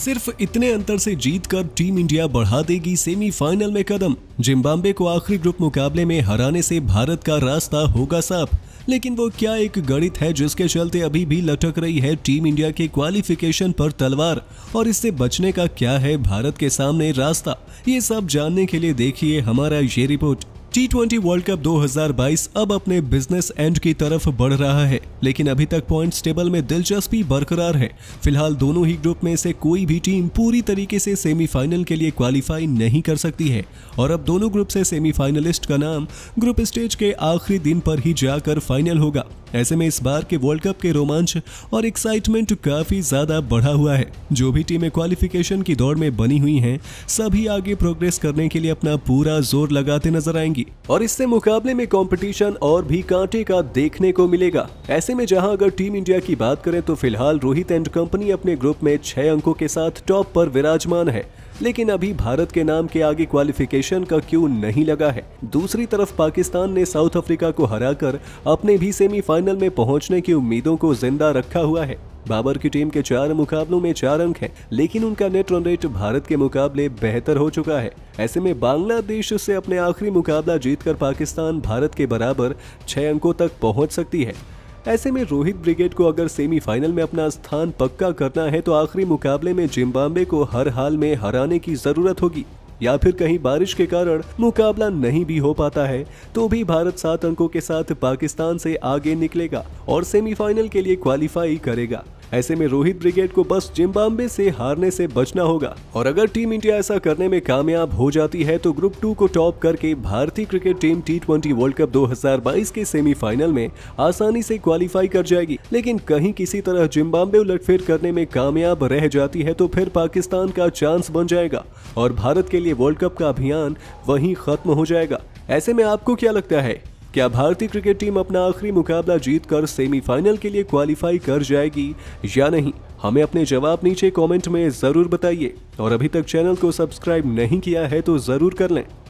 सिर्फ इतने अंतर से जीत कर टीम इंडिया बढ़ा देगी सेमीफाइनल में कदम जिम्बाब्वे को आखिरी ग्रुप मुकाबले में हराने से भारत का रास्ता होगा साफ लेकिन वो क्या एक गणित है जिसके चलते अभी भी लटक रही है टीम इंडिया के क्वालिफिकेशन पर तलवार और इससे बचने का क्या है भारत के सामने रास्ता ये सब जानने के लिए देखिए हमारा ये report T twenty world cup 2022 अब अपने बिजनेस एंड की तरफ बढ़ रहा है लेकिन अभी तक पॉइंट्स टेबल में दिलचस्पी बरकरार है फिलहाल दोनों ही ग्रुप में से कोई भी टीम पूरी तरीके से सेमीफाइनल के लिए क्वालिफाई नहीं कर सकती है और अब दोनों ग्रुप से सेमीफाइनलिस्ट का नाम ग्रुप स्टेज के आखिरी दिन पर ही जाकर फाइनल होगा ऐसे में इस बार के वर्ल्ड कप के रोमांच और एक्साइटमेंट काफी ज्यादा बढ़ा हुआ है जो भी टीमें क्वालिफिकेशन की दौड़ में बनी हुई हैं सभी आगे प्रोग्रेस करने के लिए अपना पूरा जोर लगाते नजर आएंगी और इससे मुकाबले में कॉम्पिटिशन और भी कांटे का देखने को मिलेगा ऐसे में जहाँ अगर टीम इंडिया की बात करें तो फिलहाल रोहित एंड कंपनी अपने ग्रुप में छह अंकों के साथ टॉप पर विराजमान है लेकिन अभी भारत के नाम के आगे क्वालिफिकेशन का क्यू नहीं लगा है दूसरी तरफ पाकिस्तान ने साउथ अफ्रीका को हराकर अपने भी सेमीफाइनल में पहुंचने की उम्मीदों को जिंदा रखा हुआ है बाबर की टीम के चार मुकाबलों में चार अंक हैं, लेकिन उनका नेट रन रेट भारत के मुकाबले बेहतर हो चुका है ऐसे में बांग्लादेश से अपने आखिरी मुकाबला जीतकर पाकिस्तान भारत के बराबर छह अंकों तक पहुंच सकती है ऐसे में रोहित ब्रिगेड को अगर सेमीफाइनल में अपना स्थान पक्का करना है तो आखिरी मुकाबले में जिम्बाब्वे को हर हाल में हराने की जरूरत होगी या फिर कहीं बारिश के कारण मुकाबला नहीं भी हो पाता है तो भी भारत सात अंकों के साथ पाकिस्तान से आगे निकलेगा और सेमीफाइनल के लिए क्वालिफाई करेगा ऐसे में रोहित ब्रिगेड को बस जिम्बाब्वे से हारने से बचना होगा और अगर टीम इंडिया ऐसा करने में कामयाब हो जाती है तो ग्रुप टू को टॉप करके भारतीय cricket team T twenty world cup 2022 के सेमीफाइनल में आसानी से क्वालिफाई कर जाएगी लेकिन कहीं किसी तरह जिम्बाब्वे उलटफेर करने में कामयाब रह जाती है तो फिर पाकिस्तान का चांस बन जाएगा और भारत के लिए वर्ल्ड कप का अभियान वही खत्म हो जाएगा ऐसे में आपको क्या लगता है क्या भारतीय क्रिकेट टीम अपना आखिरी मुकाबला जीतकर सेमीफाइनल के लिए क्वालिफाई कर जाएगी या नहीं हमें अपने जवाब नीचे कमेंट में ज़रूर बताइए और अभी तक चैनल को सब्सक्राइब नहीं किया है तो ज़रूर कर लें